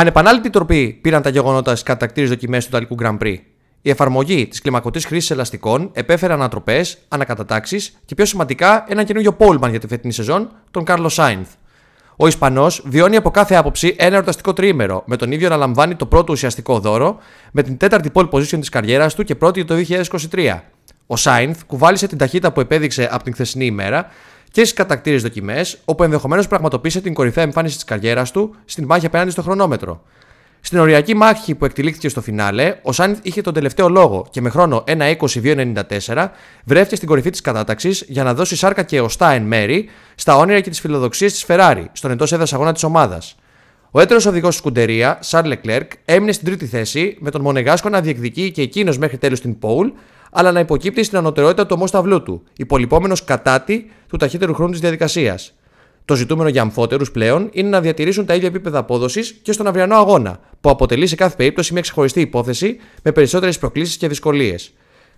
Ανεπανάληπτη τροπή πήραν τα γεγονότα στις κατακτήρε δοκιμές του Ιταλικού Grand Prix. Η εφαρμογή της κλιμακωτής χρήσης ελαστικών επέφερε ανατροπές, ανακατατάξεις και πιο σημαντικά ένα καινούριο πόλμαν για τη φετινή σεζόν, τον Κάρλος Σάινθ. Ο Ισπανός βιώνει από κάθε άποψη ένα εορταστικό τριήμερο, με τον ίδιο να λαμβάνει το πρώτο ουσιαστικό δώρο, με την τέταρτη pole position της καριέρας του και πρώτη το 2023. Ο Σάινθ κουβάλισε την ταχύτητα που επέδειξε από την χθεσινή ημέρα, και στις κατακτήρε δοκιμές, όπου ενδεχομένως πραγματοποίησε την κορυφαία εμφάνιση της καριέρας του στην μάχη απέναντι στο χρονόμετρο. Στην οριακή μάχη που εκτελήχθηκε στο φινάλε, ο Σάνιθ είχε τον τελευταίο λόγο και με χρόνο 1.22.94 βρέθηκε στην κορυφή της κατάταξης για να δώσει σάρκα και οστά εν μέρη στα όνειρα και τις φιλοδοξίες της Ferrari, στον εντός έδρας αγώνα της ομάδας. Ο έτερος οδηγός της Σκουντερία, Σαρλ Leclerc, έμεινε στην τρίτη θέση με τον Μονεγάσκο να διεκδικεί και εκείνος μέχρι τέλους την Πόλ, αλλά να υποκύπτει στην ανωτερότητα του ομόσταυλού του, υπολοιπόμενος κατά τη του ταχύτερου χρόνου της διαδικασίας. Το ζητούμενο για αμφότερους πλέον είναι να διατηρήσουν τα ίδια επίπεδα απόδοσης και στον αυριανό αγώνα, που αποτελεί σε κάθε περίπτωση μια ξεχωριστή υπόθεση με περισσότερες προκλήσεις και δυσκολίες.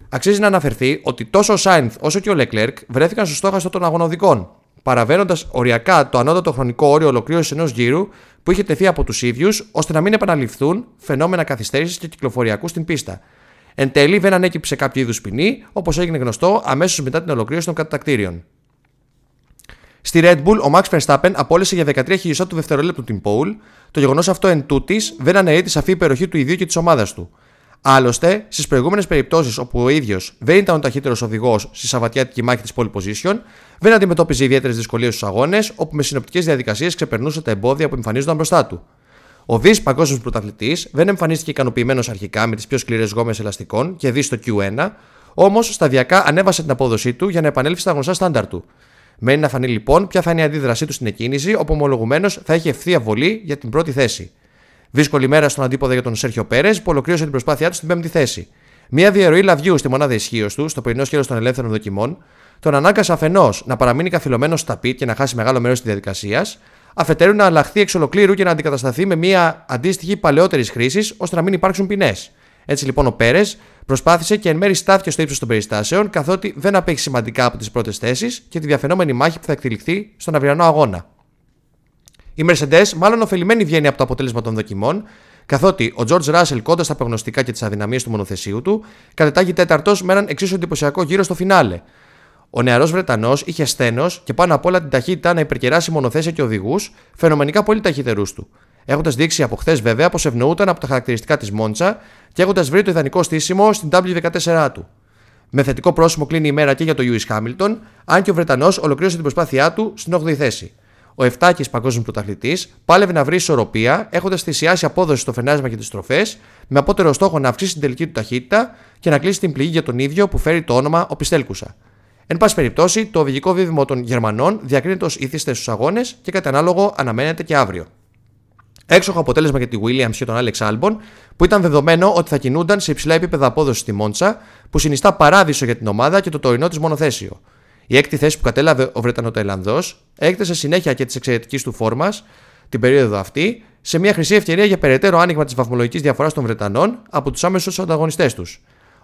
Αξίζει να αναφερθεί ότι τόσο ο Σάινθ όσο και ο Λεκλέρκ βρέθηκαν στο στόχαστο των αγωνοδικών, παραβαίνοντας οριακά το ανώτατο χρονικό όριο ολοκλήρωσης ενός γύρου που είχε τεθεί από τους ίδιους, ώστε να μην επαναληφθούν φαινόμενα καθυστέρησης και κυκλοφοριακού στην πίστα. Εν τέλει δεν ανέκυψε κάποιο είδους ποινή, όπως έγινε γνωστό αμέσως μετά την ολοκλήρωση των κατακτήριων. Στη Red Bull, ο Max Verstappen απόλυσε για 13 χιλιοστά του δευτερολέπτου την Pole. Το γεγονός αυτό εν τούτης δεν αναιρεί τη σαφή υπεροχή του ιδίου και της ομάδας του. Άλλωστε, στις προηγούμενες περιπτώσεις όπου ο ίδιος δεν ήταν ο ταχύτερος οδηγός στη σαβατιάτικη μάχη της pole position, δεν αντιμετώπιζε ιδιαίτερες δυσκολίες στους αγώνες, όπου με συνοπτικές διαδικασίες ξεπερνούσε τα εμπόδια που εμφανίζονταν μπροστά του. Ο Βη, παγκόσμιος πρωταθλητής, δεν εμφανίστηκε ικανοποιημένος αρχικά με τις πιο σκληρές γόμες ελαστικών και δει στο Q1, όμως σταδιακά ανέβασε την απόδοσή του για να επανέλθει στα γνωστά στάνταρ του. Μένει να φανεί λοιπόν ποια θα είναι η αντίδρασή του στην εκκίνηση, όπου ομολογουμένως θα έχει ευθεία βολή για την πρώτη θέση. Δύσκολη μέρα στον αντίποδα για τον Σέρχιο Πέρες, που ολοκλήρωσε την προσπάθειά του στην πέμπτη θέση. Μια διαρροή λαβιού στη μονάδα ισχύως του, στο πρωινό σχέδιο των ελεύθερων δοκιμών, τον ανάγκασε αφενός να παραμείνει καθυλωμένος στα πιτ και να χάσει μεγάλο μέρος της διαδικασίας, αφετέρου να αλλάχθεί εξ ολοκλήρου και να αντικατασταθεί με μια αντίστοιχη παλαιότερης χρήσης ώστε να μην υπάρξουν ποινές. Έτσι λοιπόν ο Πέρες προσπάθησε και εν μέρει στάθηκε στο ύψος των περιστάσεων, καθότι δεν απέχει σημαντικά από τις πρώτες θέσεις και τη διαφαινόμενη μάχη που θα εκτεληχθεί στον αυριανό αγώνα. Η Mercedes μάλλον ωφελημένη βγαίνει από το αποτέλεσμα των δοκιμών, καθότι ο George Russell κόντας στα προγνωστικά και τις αδυναμίες του μονοθεσίου του, κατετάγει τέταρτος με έναν εξίσου εντυπωσιακό γύρο στο φινάλε, ο νεαρός Βρετανός είχε στένο και πάνω απ' όλα την ταχύτητά να υπερκεράσει μονοθέσια και οδηγούς, φαινομενικά πολύ ταχύτερου του. Έχοντας δείξει από χθες βέβαια πως ευνοούταν από τα χαρακτηριστικά της Μόντσα και έχοντας βρει το ιδανικό στήσιμο στην W14 του. Με θετικό πρόσημο κλείνει η μέρα και για τον Ιούι Χάμιλτον, αν και ο Βρετανός ολοκλήρωσε την προσπάθειά του στην 8η θέση. Ο Εφτάκης Παγκόσμιος Πρωταθλητής πάλευε να βρει ισορροπία, έχοντας θυσιάσει απόδοση στο φενάρισμα και τις στροφέ, με απότερο στόχο να αυξήσει την τελική του ταχύτητα και να κλείσει την πληγή για τον ίδιο που φέρει το όνομα Οπιστέλκουσα. Εν πάση περιπτώσει, το οδηγικό βίβημο των Γερμανών διακρίνεται ως ήθιστε στους αγώνες και κατά ανάλογο αναμένεται και αύριο. Έξοχο αποτέλεσμα για τη Williams και τον Alex Albon που ήταν δεδομένο ότι θα κινούνταν σε υψηλά επίπεδα απόδοσης στη Μόντσα, που συνιστά παράδεισο για την ομάδα και το τωρινό της μονοθέσιο. Η έκτη θέση που κατέλαβε ο Βρετανοταϊλανδό έκτασε συνέχεια και τη εξαιρετική του φόρμας την περίοδο αυτή, σε μια χρυσή ευκαιρία για περαιτέρω άνοιγμα της βαθμολογικής διαφοράς των Βρετανών από τους άμεσους ανταγωνιστές τους.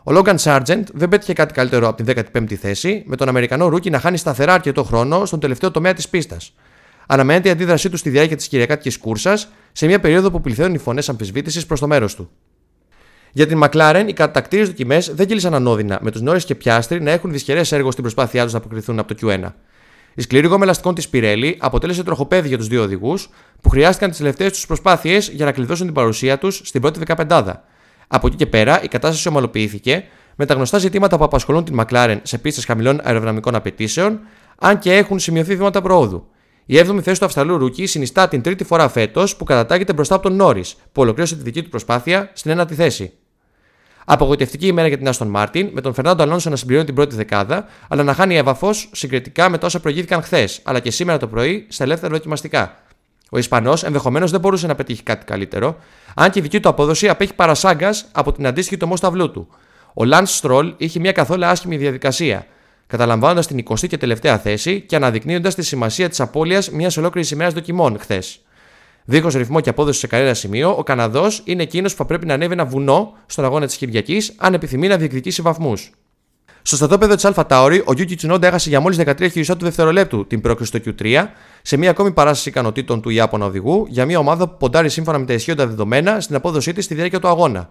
Ο Logan Sargent δεν πέτυχε κάτι καλύτερο από την 15η θέση, με τον Αμερικανό Ρούκι να χάνει σταθερά αρκετό χρόνο στον τελευταίο τομέα της πίστας. Αναμένεται η αντίδρασή του στη διάρκεια της κυριακάτικης κούρσας, σε μια περίοδο που πληθαίνουν οι φωνές αμφισβήτησης προς το μέρος του. Για την McLaren, οι κατακτήρε δοκιμέ δεν κύλησαν ανώδυνα, με τους Νόρι και Πιάστρι να έχουν δυσχερές έργο στην προσπάθειά τους να αποκριθούν από το Q1. Η σκληρή γόμα ελαστικών της Πιρέλη αποτέλεσε τροχοπέδι για τους δύο οδηγούς, που χρειάστηκαν τις τελευταίες τους προσπάθειες για να κλειδώσουν την παρουσία τους στην πρώτη δεκαπεντάδα, από εκεί και πέρα η κατάσταση ομαλοποιήθηκε με τα γνωστά ζητήματα που απασχολούν την McLaren σε πίστες χαμηλών αεροδυναμικών απαιτήσεων, αν και έχουν σημειωθεί βήματα προόδου. Η 7η θέση του Αυστραλού Ρούκι συνιστά την τρίτη φορά φέτος που κατατάγεται μπροστά από τον Νόρι, που ολοκλήρωσε τη δική του προσπάθεια στην ένατη η θέση. Απογοητευτική ημέρα για την Άστον Μάρτιν, με τον Φερνάντο Αλόνσο να συμπληρώνει την πρώτη δεκάδα, αλλά να χάνει έβαφο συγκριτικά με τα όσα προηγήθηκαν χθες, αλλά και σήμερα το πρωί στα ελεύθερα δοκιμαστικά. Ο Ισπανός ενδεχομένως δεν μπορούσε να πετύχει κάτι καλύτερο, αν και η δική του απόδοση απέχει παρασάγκας από την αντίστοιχη τομό σταυλού του. Ο Λάντ Στρολ είχε μια καθόλου άσχημη διαδικασία, καταλαμβάνοντας την 20η και τελευταία θέση και αναδεικνύοντας τη σημασία της απώλειας μιας ολόκληρης ημέρα δοκιμών χθες. Δίχως ρυθμό και απόδοση σε κανένα σημείο, ο Καναδός είναι εκείνος που θα πρέπει να ανέβει ένα βουνό στον αγώνα της Κυριακής, αν επιθυμεί να διεκδικήσει βαθμούς. Στο στατόπεδο της Αλφα Τάουρι, ο Γιούκι Τσουνόντα έχασε για μόλις 13 χιλιοστά του δευτερολέπτου την πρόκληση στο Q3 σε μια ακόμη παράσταση ικανοτήτων του Ιάπωνα οδηγού για μια ομάδα που ποντάρει σύμφωνα με τα ισχύοντα δεδομένα στην απόδοσή της στη διάρκεια του αγώνα.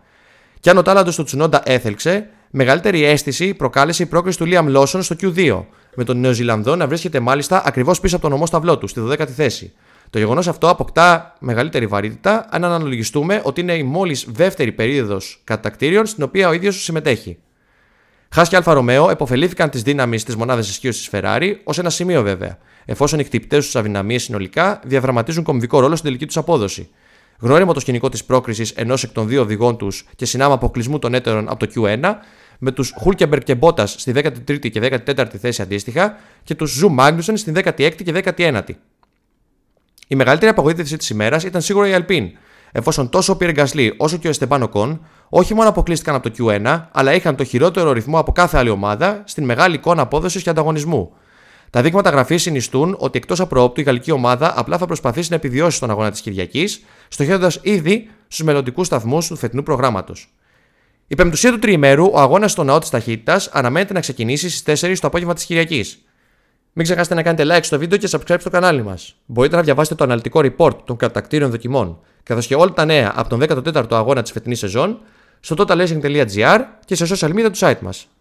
Και αν ο τάλαντος του Τσουνόντα έθελξε, μεγαλύτερη αίσθηση προκάλεσε η πρόκληση του Λίαμ Λόσον στο Q2, με τον Νεοζηλανδό να βρίσκεται μάλιστα ακριβώς πίσω από τον ομό σταυλό του, στη 12η θέση. Το γεγονός αυτό αποκτά μεγαλύτερη βαρύτητα αν αναλογιστούμε ότι είναι η μόλις δεύτερη περίοδος κατακτήριων στην οποία ο ίδιος συμμετέχει. Χά και Αλφα Ρωμαίο επωφελήθηκαν τη δύναμη της μονάδας ισχύως της Ferrari ως ένα σημείο βέβαια, εφόσον οι χτυπητές τους αδυναμίες συνολικά διαδραματίζουν κομβικό ρόλο στην τελική τους απόδοση. Γνώριμο το σκηνικό της πρόκρισης ενός εκ των δύο οδηγών τους και συνάμα αποκλεισμού των έτερων από το Q1, με τους Χούλκεμπερ και Μπότας στη 13η και 14η θέση αντίστοιχα και τους Ζου Μάγνουσεν στην 16η και 19η. Η μεγαλύτερη απογοήτευση της ημέρας ήταν σίγουρα η Αλπίν, εφόσον τόσο ο Πιερ όσο και ο Εστεμπάνο Κον όχι μόνο αποκλείστηκαν από το Q1, αλλά είχαν το χειρότερο ρυθμό από κάθε άλλη ομάδα στην μεγάλη εικόνα απόδοσης και ανταγωνισμού. Τα δείγματα γραφής συνιστούν ότι εκτός απρόόπτου η γαλλική ομάδα απλά θα προσπαθήσει να επιβιώσει στον αγώνα της Κυριακής, στοχεύοντας ήδη στους μελλοντικούς σταθμούς του φετινού προγράμματος. Η πεμπτουσία του τριημέρου, ο αγώνας στο ναό της ταχύτητας, αναμένεται να ξεκινήσει στις 4 το απόγευμα της Κυριακής. Μην ξεχάσετε να κάνετε like στο βίντεο και subscribe στο κανάλι μας. Μπορείτε να διαβάσετε το αναλυτικό report των κατακτήριων δοκιμών, καθώς και όλα τα νέα από τον 14ο αγώνα της φετινής σεζόν στο totallessing.gr και σε social media του site μας.